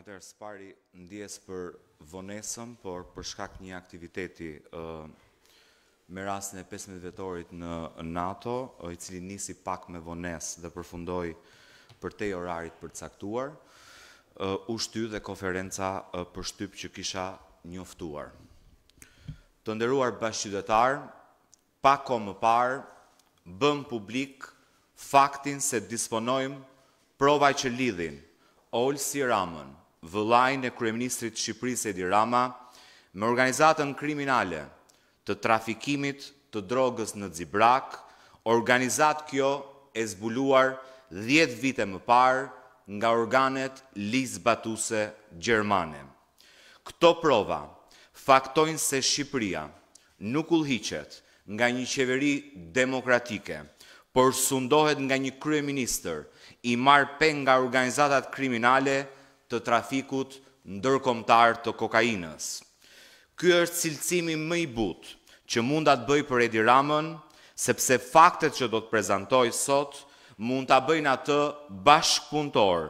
Atër, spari ndjes për vonesëm, por për shkak një aktiviteti me rasën e 15 vetorit në NATO, i cili nisi pak me vonesë dhe përfundoj për te orarit përcaktuar, u shty dhe konferenca për shtyp që kisha njoftuar. Të nderuar bashkjydetar, pak o më parë, bëm publik faktin se disponojmë provaj që lidhin, Olsi Ramën, vëllajnë e Kryeministrit Shqipëris e Dirama me organizatën kriminale të trafikimit të drogës në Zibrak, organizat kjo e zbuluar 10 vite më parë nga organet Liz Batuse Gjermane. Këto prova faktojnë se Shqipëria nuk ullhichet nga një qeveri demokratike, por sundohet nga një kryeministër i marë pen nga organizatat kriminale të trafikut ndërkomtar të kokainës. Ky është cilëcimi më i butë që mund të bëj për Edi Ramën, sepse faktet që do të prezentoj sot mund të bëjnë atë bashkëpuntor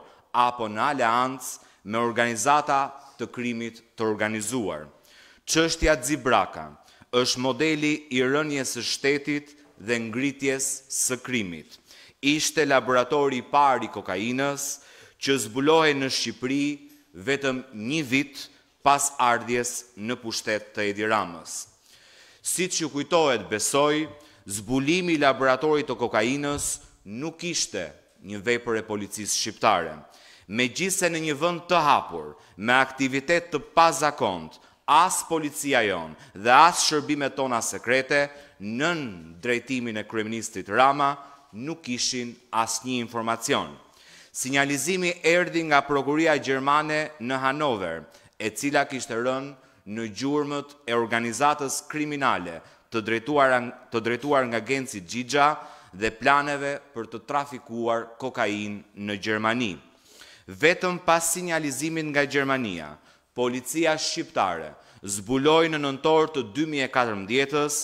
apo në aleancë me organizata të krimit të organizuar. Qështja Zibraka është modeli i rënjes së shtetit dhe ngritjes së krimit. Ishte laboratori pari kokainës, që zbulohen në Shqipëri vetëm një vit pas ardhjes në pushtet të Edi Ramës. Si që kujtohet besoj, zbulimi laboratorit të kokainës nuk ishte një vepër e policisë shqiptare. Me gjise në një vënd të hapur, me aktivitet të pazakont, as policia jonë dhe as shërbime tona sekrete, nën drejtimin e kreministit Rama, nuk ishin as një informacionë. Sinjalizimi erdi nga prokuria Gjermane në Hanover, e cila kishtë rën në gjurëmët e organizatës kriminale të drejtuar nga genci Gjigja dhe planeve për të trafikuar kokain në Gjermani. Vetëm pas sinjalizimin nga Gjermania, policia shqiptare zbuloj në nëntor të 2014-ës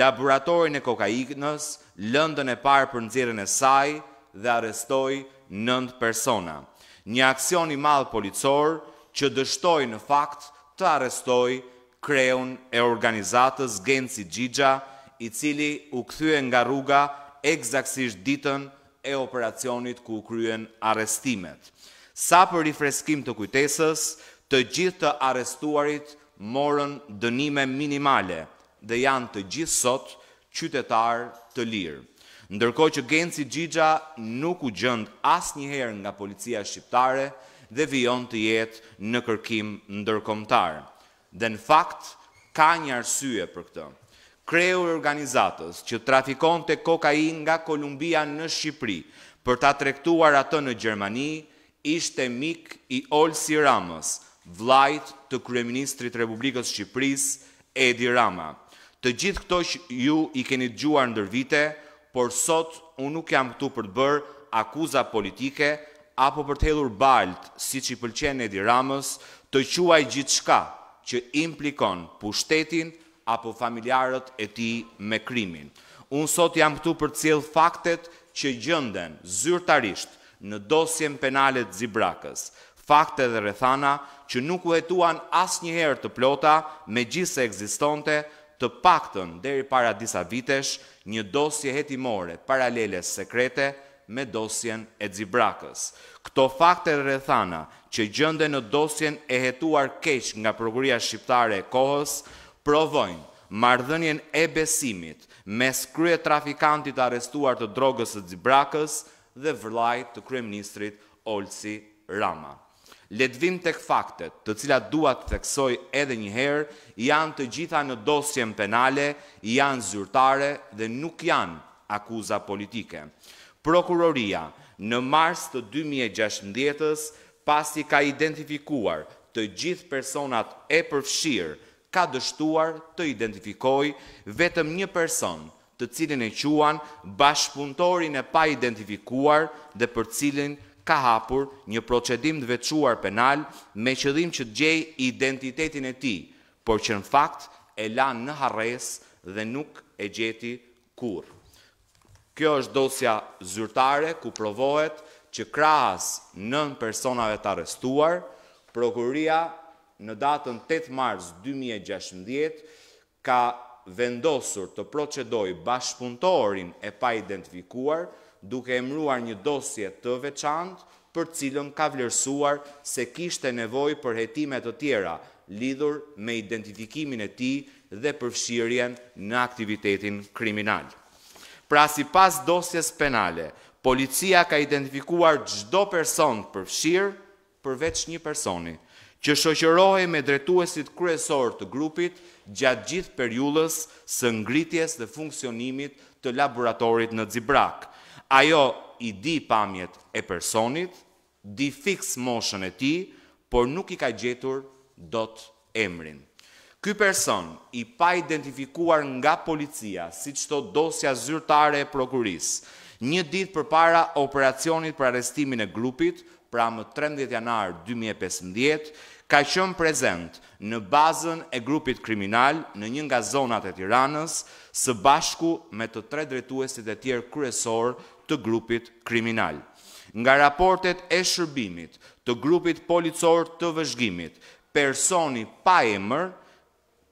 laboratorin e kokainës, lëndën e parë për nëzirën e saj dhe arestoj nëndë persona. Një aksion i madhë policor që dështoj në fakt të arestoj kreun e organizatës Genci Gjigja, i cili u këthyë nga rruga egzaksisht ditën e operacionit ku u kryen arestimet. Sa për rifreskim të kujtesës, të gjithë të arestuarit morën dënime minimale dhe janë të gjithë sot qytetar të lirë ndërko që Genci Gjigja nuk u gjënd asë njëherë nga policia shqiptare dhe vion të jetë në kërkim ndërkomtar. Dhe në fakt, ka një arsye për këtë. Kreu organizatës që trafikon të kokain nga Kolumbia në Shqipri për ta trektuar atë në Gjermani, ishte mik i Olsi Ramës, vlajt të Kryeministrit Republikës Shqipris, Edi Rama. Të gjithë këto ju i keni gjuar ndër vite, por sot unë nuk jam këtu për të bërë akuza politike, apo për të helur baltë, si që i pëlqen Edi Ramës, të quaj gjithë shka që implikon pushtetin apo familjarët e ti me krimin. Unë sot jam këtu për cilë faktet që gjënden zyrtarisht në dosjen penalet zibrakës, fakte dhe rethana që nuk u hetuan as njëherë të plota me gjithë se egzistonte të pakton deri para disa vitesh një dosje hetimore paralele sekrete me dosjen e Xibrakës. Këto fakte rrethana që gjënde në dosjen e hetuar keq nga prokuria shqiptare e kohës provojnë marrëdhënien e besimit mes krye trafikantit të arrestuar të drogës së Xibrakës dhe vëllait të kryeministrit Olsi Rama. Ledvim të këfaktet të cilat duat të theksoj edhe njëherë, janë të gjitha në dosjen penale, janë zyrtare dhe nuk janë akuza politike. Prokuroria në mars të 2016 pasi ka identifikuar të gjithë personat e përfshirë, ka dështuar të identifikoj vetëm një person të cilin e quan bashkëpuntorin e pa identifikuar dhe për cilin ka hapur një procedim të vequar penal me qëdhim që të gjej identitetin e ti, por që në fakt e lan në harres dhe nuk e gjeti kur. Kjo është dosja zyrtare ku provohet që krahas nën personave të arrestuar, prokuria në datën 8 mars 2016 ka vendosur të procedoj bashkëpuntorin e pa identifikuar duke emruar një dosje të veçantë për cilën ka vlerësuar se kishte nevoj për hetimet të tjera lidhur me identifikimin e ti dhe përfshirjen në aktivitetin kriminal. Pra si pas dosjes penale, policia ka identifikuar gjdo person përfshirë përveç një personi, që shoqërohe me dretuesit kryesor të grupit gjatë gjithë periullës së ngritjes dhe funksionimit të laboratorit në Zibrakë, ajo i di pamjet e personit, di fix moshën e ti, por nuk i ka gjetur dot emrin. Ky person i pa identifikuar nga policia, si qëto dosja zyrtare e prokuris, një dit për para operacionit për arestimin e grupit, pra më 13 janar 2015, ka qënë prezent në bazën e grupit kriminal në një nga zonat e tiranës, së bashku me të tre drejtuesit e tjerë kryesor të grupit kriminal. Nga raportet e shërbimit të grupit policor të vëzhgimit, personi pa e mërë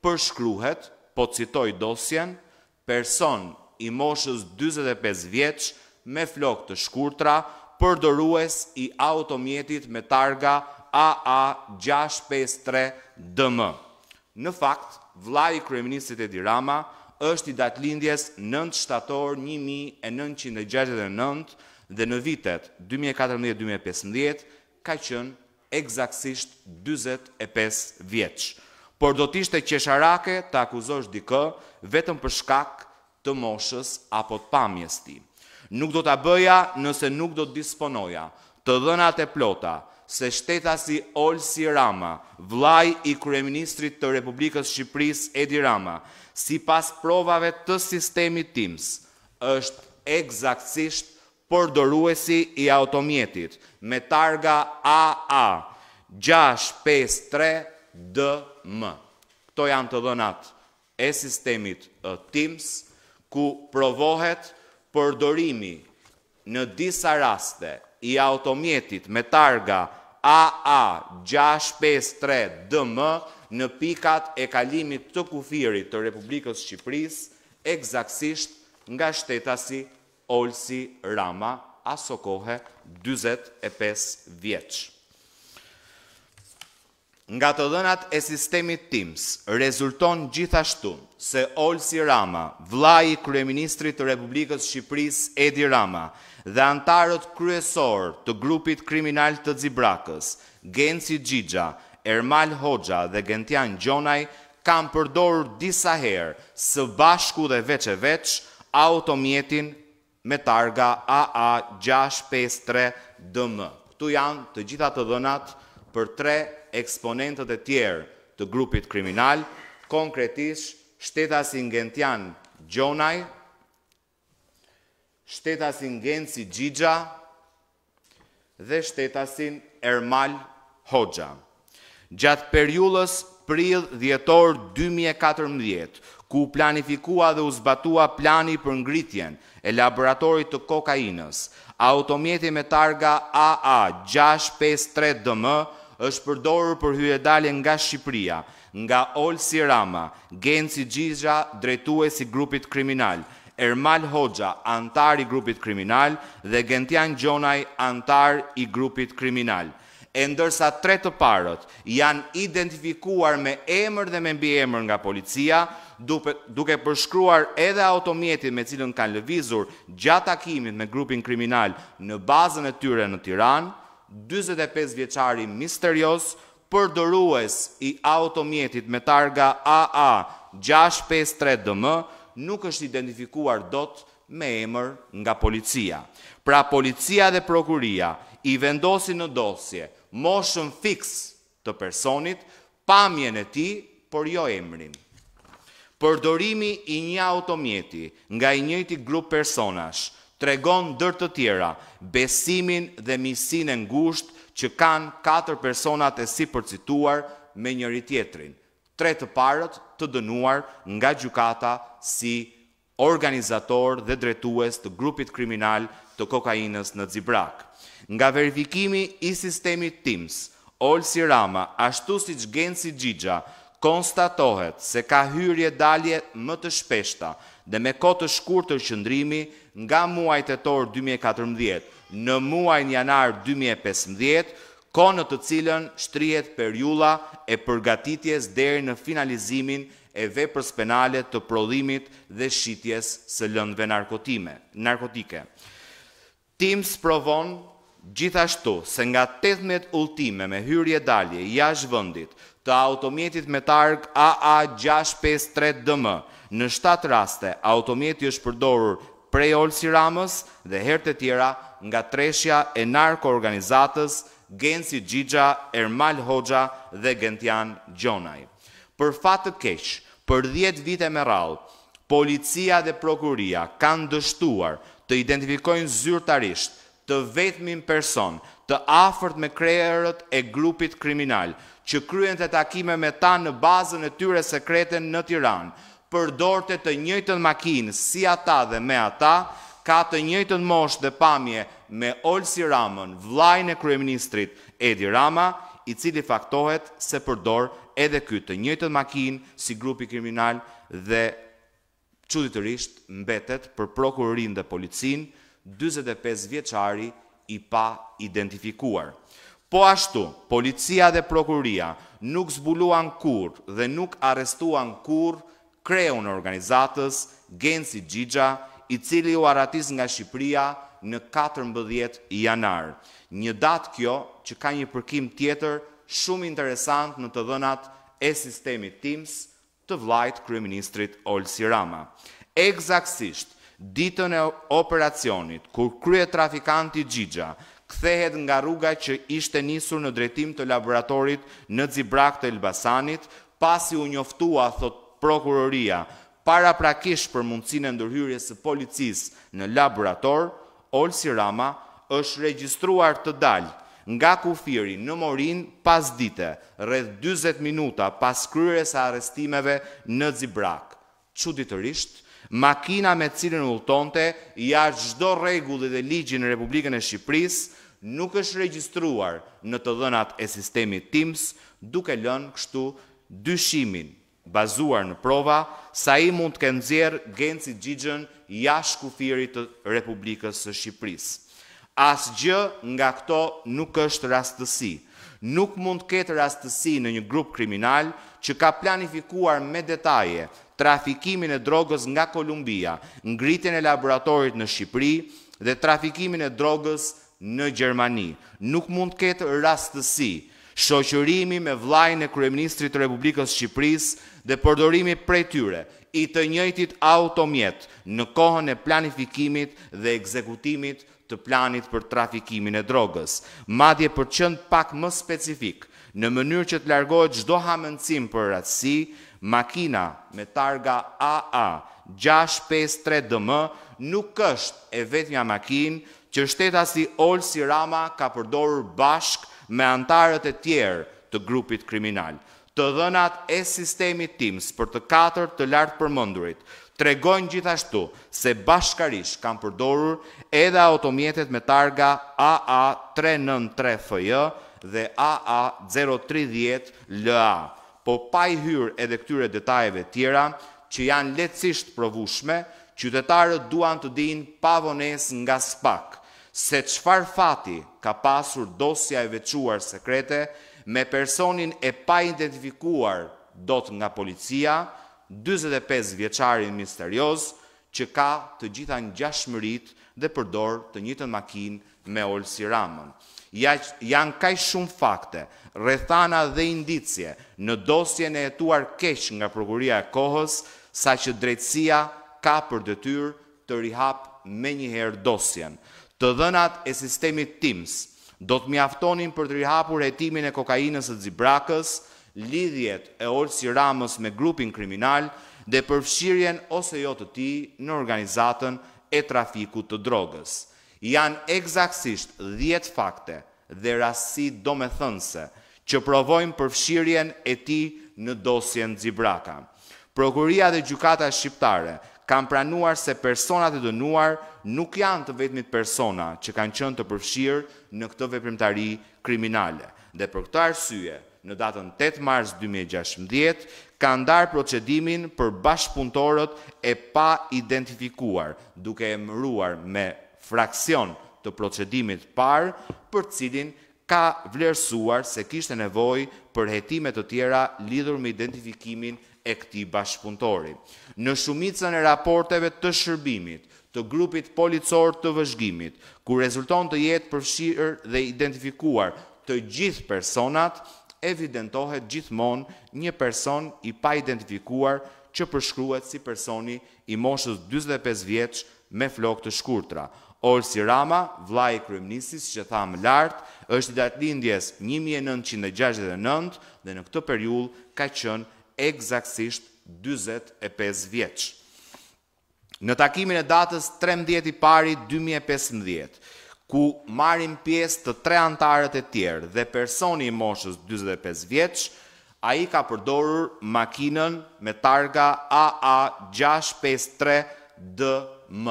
përshkruhet, po citoj dosjen, person i moshës 25 vjeç me flok të shkurtra për i automjetit me targa AA653DM. Në fakt, vlaj i kreminisit e dirama, është i datë lindjes 9 shtator 1969 dhe në vitet 2014-2015 ka qënë egzaksisht 25 vjeqë. Por do tishtë e qesharake të akuzosh dikë vetëm për shkak të moshës apo të pamjes ti. Nuk do të bëja nëse nuk do të disponoja të dhënat e plota, se shteta si Olsi Rama, vlaj i Kryeministrit të Republikës Shqipëris Edi Rama, si pas provave të sistemi TIMS, është egzaksisht përdoruesi i automjetit me targa AA 653 DM. Këto janë të dënat e sistemit TIMS, ku provohet përdorimi në disa raste i automjetit me targa AA 653 DM, AA653DM në pikat e kalimit të kufirit të Republikës Shqipëris, egzaksisht nga shtetasi Olsi Rama, aso kohe 25 vjeç. Nga të dënat e sistemi tims, rezulton gjithashtu se Olsi Rama, vlaj i Kryeministri të Republikës Shqipëris, Edi Rama, dhe antarët kryesor të grupit kriminal të Zibrakës, Genci Gjigja, Ermal Hoxha dhe Gentian Gjonaj, kam përdorë disa herë së bashku dhe veç e veç automjetin me targa AA653DM. Këtu janë të gjitha të dënat për tre eksponentët e tjerë të grupit kriminal, konkretisht shtetasin Gentian Gjonaj, shtetasin genë si Gjigja dhe shtetasin Ermal Hoxha. Gjatë periullës prill dhjetor 2014, ku planifikua dhe uzbatua plani për ngritjen e laboratorit të kokainës, automjeti me targa AA653DM është përdorë për hyedalje nga Shqipria, nga Olsi Rama, genë si Gjigja drejtue si grupit kriminalë, Ermal Hoxha, antar i grupit kriminal, dhe Gentian Gjonaj, antar i grupit kriminal. E ndërsa tre të parët janë identifikuar me emër dhe me mbi emër nga policia, duke përshkruar edhe automjetit me cilën kanë lëvizur gjatë akimit me grupin kriminal në bazën e tyre në Tiran, 25 vjeqari misterios përdorues i automjetit me targa AA 653 dëmë, nuk është identifikuar dot me emër nga policia. Pra policia dhe prokuria i vendosin në dosje moshën fix të personit, pamjen e ti, por jo emrin. Përdorimi i një automjeti nga i njëti grup personash tregon ndër të tjera besimin dhe misin e që kanë 4 personat e si përcituar me njëri tjetrin tre të parët të dënuar nga gjukata si organizator dhe dretues të grupit kriminal të kokainës në Zibrak. Nga verifikimi i sistemit TIMS, Olsi Rama, ashtu si si Gjigja, konstatohet se ka hyrje dalje më të shpeshta dhe me kote shkur të shëndrimi nga muajt e torë 2014 në muajnë janarë 2015, ko në të cilën shtrijet per jula e përgatitjes deri në finalizimin e veprës penale të prodhimit dhe shqitjes së lëndve narkotike. Tim së provonë gjithashtu se nga 18 ultime me hyrje dalje i ashë vëndit të automjetit me targ AA653DM, në shtatë raste automjeti është përdorur prej Olsi Ramës dhe hertë e tjera nga treshja e narkoorganizatës Gensi Gjigja, Ermal Hoxha dhe Gentian Gjonaj. Për fatë të keshë, për 10 vite më rralë, policia dhe prokuria kanë dështuar të identifikojnë zyrtarisht të vetëmin person, të afert me krejerët e grupit kriminal, që kryen të takime me ta në bazën e tyre sekrete në Tiranë, përdorte të njëjtën makinë si ata dhe me ata, ka të njëjtën mosh dhe pamje me Olsi Ramën, vlajnë e kryeministrit Edi Rama, i cili faktohet se përdor edhe ky të njëjtën makinë si grupi kriminal dhe çuditërisht mbetet për prokurorinë dhe policin 45 vjeçari i pa identifikuar. Po ashtu, policia dhe prokuroria nuk zbuluan kur dhe nuk arrestuan kur kreun në organizatës Gensi Gjigja, i cili u aratis nga Shqipëria në 14 janar. Një datë kjo që ka një përkim tjetër shumë interesant në të dhënat e sistemi TIMS të vlajt Kryeministrit Olsi Rama. Egzaksisht, ditën e operacionit, kur krye trafikanti Gjigja kthehet nga rruga që ishte nisur në drejtim të laboratorit në Zibrak të Elbasanit, pasi u njoftua, thot prokuroria, para prakish për mundësin e ndërhyrje së policis në laborator, Olsi Rama është registruar të dalë nga kufiri në morin pas dite, rreth 20 minuta pas kryre a arestimeve në Zibrak. Quditërisht, makina me cilën ulltonte, ja gjdo regullit e ligjin në Republikën e Shqipëris, nuk është registruar në të dhënat e sistemi TIMS, duke lënë kështu dyshimin bazuar në prova, sa i mund të këndzirë genci gjigjën jash kufirit të Republikës së Shqipërisë. Asgjë gjë nga këto nuk është rastësi. Nuk mund këtë rastësi në një grupë kriminal që ka planifikuar me detaje trafikimin e drogës nga Kolumbia, ngritin e laboratorit në Shqipëri dhe trafikimin e drogës në Gjermani. Nuk mund këtë rastësi shoqërimi me vlajnë e Kryeministrit Republikës Shqipërisë dhe përdorimi prej tyre i të njëjtit automjet në kohën e planifikimit dhe ekzekutimit të planit për trafikimin e drogës. Madje për qënd pak më specifik, në mënyrë që të largohet çdo hamendsim për ratësi, makina me targa AA 653DM nuk është e vetmja makinë që shteta si Olsi Rama ka përdorur bashk me antarët e tjerë të grupit kriminalë të dhënat e sistemi tims për të katër të lartë për tregojnë gjithashtu se bashkarish kam përdorur edhe automjetet me targa AA393FJ dhe AA030LA, po pa i hyrë edhe këtyre detajeve tjera që janë letësisht provushme, qytetarët duan të din pavones nga spak se qfar fati ka pasur dosja e vequar sekrete me personin e pa identifikuar dot nga policia, 25 vjeqarin misterios, që ka të gjitha në gjashmërit dhe përdor të njëtën makin me Olsi Ramën. Janë kaj shumë fakte, rethana dhe indicje në dosje në jetuar kesh nga prokuria e kohës, sa që drejtsia ka për dëtyr të rihap me njëherë dosjen. Të dhenat e sistemi TIMS, do të mjaftonin për të rihapur hetimin e kokainës së Zibrakës, lidhjet e Olsi Ramës me grupin kriminal dhe përfshirjen ose jo të tij në organizatën e trafikut të drogës. Jan eksaktësisht 10 fakte dhe rasti thënse që provojnë përfshirjen e tij në dosjen Zibraka. Prokuria dhe gjykata shqiptare kanë pranuar se personat e dënuar nuk janë të vetmit persona që kanë qenë të përfshirë në këtë veprimtari kriminale. Dhe për këtë arsye, në datën 8 mars 2016 ka ndar procedimin për bashkëpuntorët e pa identifikuar duke emëruar me fraksion të procedimit par për të cilin ka vlerësuar se kishte nevojë për hetime të tjera lidhur me identifikimin e këti bashkëpuntori. Në shumicën e raporteve të shërbimit, të grupit policor të vëzhgimit, ku rezulton të jetë përshirë dhe identifikuar të gjithë personat, evidentohet gjithmonë një person i pa identifikuar që përshkruet si personi i moshës 25 vjeqë me flok të shkurtra. Olsi Rama, vlaj i kryemnisis që thamë lartë, është i datë lindjes 1969 dhe në këtë periull ka qënë egzaksisht 25 vjeç. Në takimin e datës 13 i pari 2015, ku marim pjesë të tre antarët e tjerë dhe personi i moshës 25 vjeç, a i ka përdorur makinën me targa AA653DM.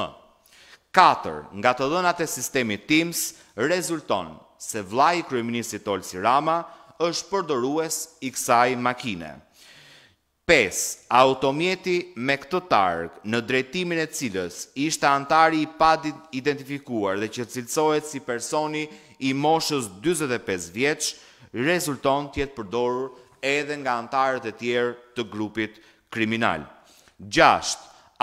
4. Nga të dënat e sistemi tims, rezulton se vlaj i kryeministit Olsi Rama është përdorues i kësaj makine. 5. Automjeti me këtë targë në drejtimin e cilës ishte antari i padit identifikuar dhe që cilësohet si personi i moshës 25 vjeç, rezulton tjetë përdorur edhe nga antarët e tjerë të grupit kriminal. 6.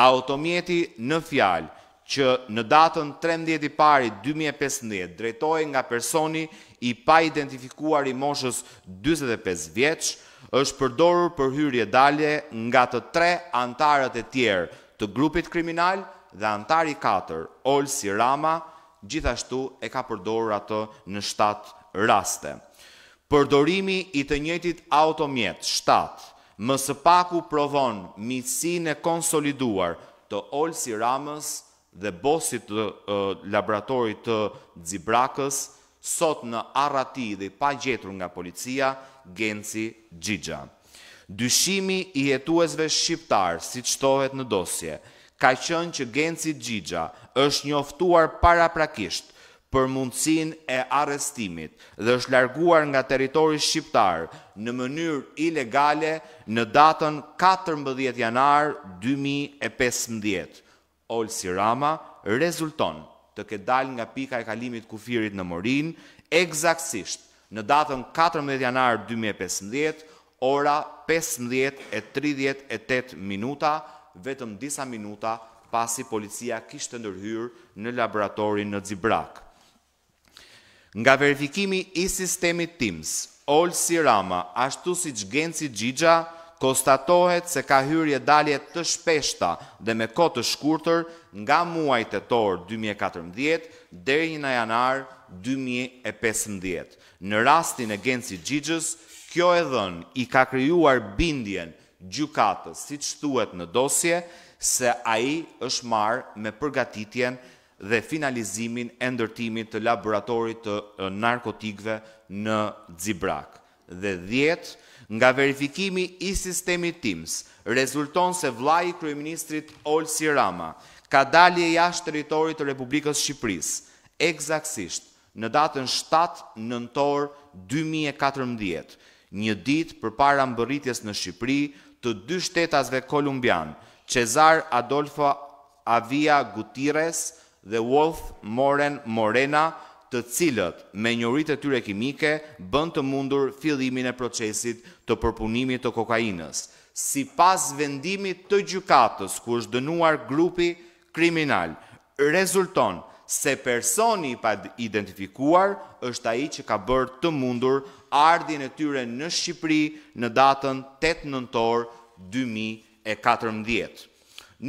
Automjeti në fjalë që në datën 13. pari 2015 drejtoj nga personi i pa identifikuar i moshës 25 vjeqë, është përdorur për hyrje dalje nga të tre antarët e tjerë të grupit kriminal dhe antari 4, Olsi Rama, gjithashtu e ka përdorur atë në 7 raste. Përdorimi i të njëtit automjet 7, më së paku provon misin e konsoliduar të Olsi Ramës dhe bosit të laboratorit të Zibrakës, sot në arati dhe pa gjetru nga policia, Genci Gjigja. Dyshimi i jetuesve shqiptarë, si qëtohet në dosje, ka qënë që Genci Gjigja është njoftuar para prakisht për mundësin e arestimit dhe është larguar nga teritori shqiptarë në mënyrë ilegale në datën 14 janar 2015. Olsi Rama rezultonë të ke dal nga pika e kalimit kufirit në Morin, egzaksisht në datën 14 janar 2015, ora 15.38 minuta, vetëm disa minuta pasi policia kishtë të ndërhyrë në laboratorin në Zibrak. Nga verifikimi i sistemi TIMS, Olsi Rama, ashtu si gjgenci Gjigja, konstatohet se ka hyrje dalje të shpeshta dhe me kote të shkurtër nga muaj të torë 2014 dhe një në janar 2015. Në rastin e genci gjigjës, kjo e dhën i ka kryuar bindjen gjukatës, si që thuet në dosje, se a i është marë me përgatitjen dhe finalizimin e ndërtimit të laboratorit të narkotikve në Dzibrak. Dhe djetë, Nga verifikimi i sistemi TIMS, rezulton se vlaj i Kryeministrit Olsi Rama ka dalje jashtë teritorit të Republikës Shqipëris, egzaksisht në datën 7 nëntor 2014, një dit për para mbëritjes në Shqipëri të dy shtetasve Kolumbian, Cezar Adolfo Avia Gutires dhe Wolf Moren Morena Morena, të cilët me njërit e tyre kimike bënd të mundur fillimin e procesit të përpunimit të kokainës, si pas vendimit të gjukatës ku është dënuar grupi kriminal, rezulton se personi pa identifikuar është aji që ka bërë të mundur ardhin e tyre në Shqipëri në datën 8 nëntor 2014.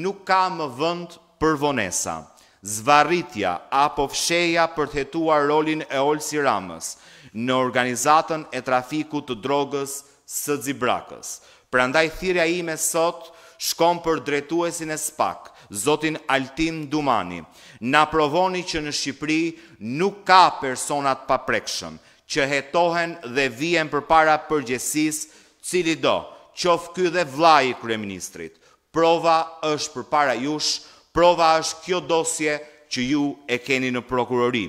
Nuk ka më vënd për vonesa zvaritja apo fsheja për të hetuar rolin e olë si ramës në organizatën e trafiku të drogës së zibrakës. Pra ndaj thirja i me sot shkom për dretuesin e spak, zotin Altim Dumani, na provoni që në Shqipëri nuk ka personat paprekshëm që hetohen dhe vijen për para përgjesis cili do, qofky dhe vlaj i kreministrit. Prova është për para jush, prova është kjo dosje që ju e keni në prokurori.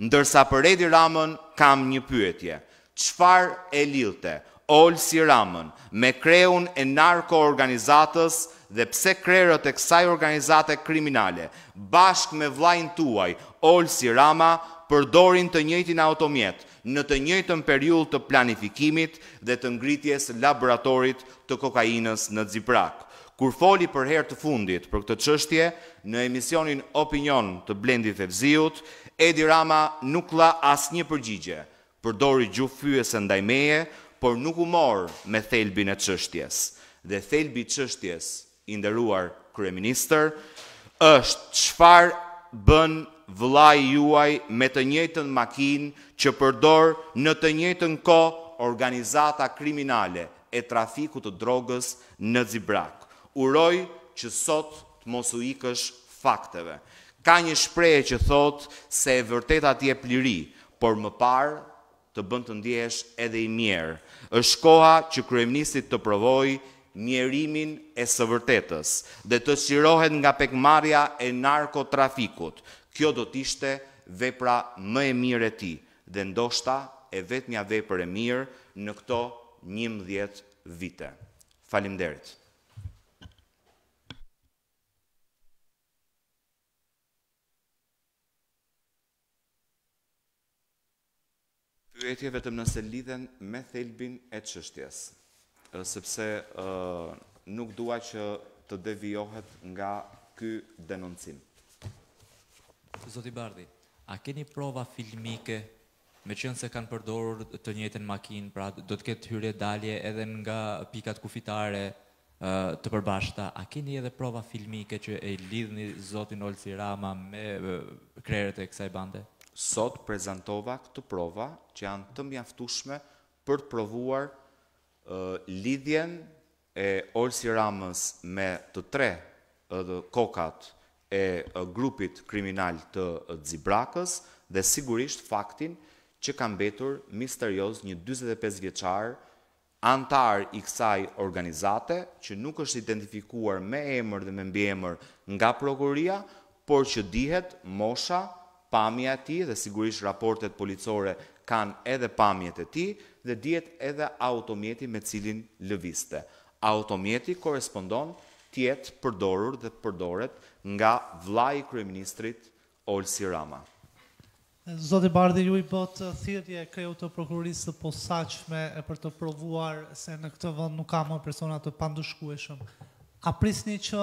Ndërsa për Edi Ramën kam një pyetje, Qfar e lilte, olë si Ramën, me kreun e narko organizatës dhe pse krerët e kësaj organizate kriminale, bashk me vlajnë tuaj, olë si Rama, përdorin të njëjtin automjet, në të njëjtën periull të planifikimit dhe të ngritjes laboratorit të kokainës në Ziprak kur foli për her të fundit për këtë qështje në emisionin Opinion të Blendit e Vziut, Edi Rama nuk la asë një përgjigje, përdori gjufyës fyës e ndajmeje, por nuk u morë me thelbi në qështjes. Dhe thelbi qështjes, inderuar kreminister, është qëfar bën vlaj juaj me të njëtën makin që përdor në të njëtën ko organizata kriminale e trafiku të drogës në Zibrak uroj që sot të mos u ikësh fakteve. Ka një shpreje që thot se e vërtet ti e pliri, por më parë të bënd të ndjesh edhe i mjerë. është koha që kryeministit të provoj mjerimin e së vërtetës dhe të shirohet nga pekmarja e narkotrafikut. Kjo do t'ishte vepra më e mirë e ti dhe ndoshta e vetë një vepër e mirë në këto njëmë mëdhjet vite. Falim derit. pyetje vetëm nëse lidhen me thelbin e çështjes, sepse ë nuk dua që të devijohet nga ky denoncim. Zoti Bardhi, a keni prova filmike me qenë se kanë përdorur të njëjtën makinë, pra do të ketë hyrje dalje edhe nga pikat kufitare të përbashkëta. A keni edhe prova filmike që e lidhni Zotin Olsi Rama me krerët e kësaj bande? sot prezentova këtë prova që janë të mjaftushme për të provuar lidhjen e Olsi Ramës me të tre kokat e grupit kriminal të Xibrakës dhe sigurisht faktin që ka betur misterios një 25 vjeçar antar i kësaj organizate që nuk është identifikuar me emër dhe me mbiemër nga prokuria, por që dihet mosha pamja ti dhe sigurisht raportet policore kanë edhe pamjet e tij dhe dihet edhe automjeti me cilin lëviste. Automjeti korrespondon tjetë përdorur dhe përdoret nga vlaj i kryeministrit Olsi Rama. Zoti Bardhi ju i bot thirrje kreu të prokurorisë së posaçme për të provuar se në këtë vend nuk ka më persona të pandushkueshëm A prisni që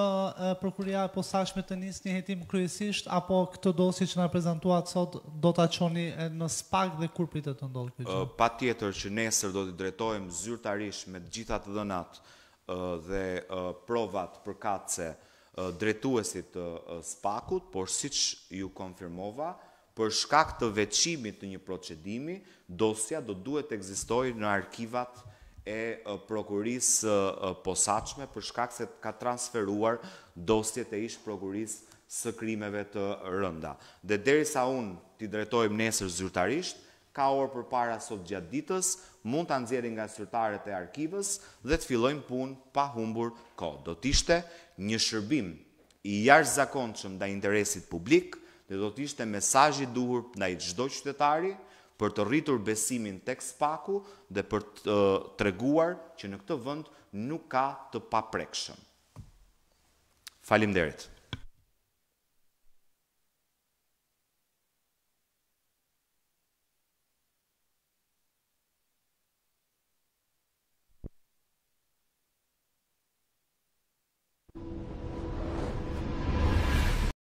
prokuria e posashme të njës një jetim kryesisht, apo këtë dosi që nga prezentuat sot do të aqoni në spak dhe kur pritë të ndodhë këtë? Pa tjetër që nesër do të drejtojmë zyrtarish me gjithat dënat e, dhe provat për katëse drejtuesit të spakut, por si që ju konfirmova, për shkak të veqimit të një procedimi, dosja do duhet të egzistoj në arkivat e prokurisë posaçme për shkak se ka transferuar dosjet e ish prokurisë së krimeve të rënda. Dhe derisa unë t'i drejtojmë nesër zyrtarisht, ka orë për para sot gjatë ditës, mund të nëzjeri nga sërtarët e arkivës dhe të fillojmë punë pa humbur ko. Do t'ishte një shërbim i jarë zakonqëm da interesit publik, dhe do t'ishte mesajit duhur nda i gjdoj qytetari, për të rritur besimin të ekspaku dhe për të treguar që në këtë vënd nuk ka të paprekshëm. Falim derit.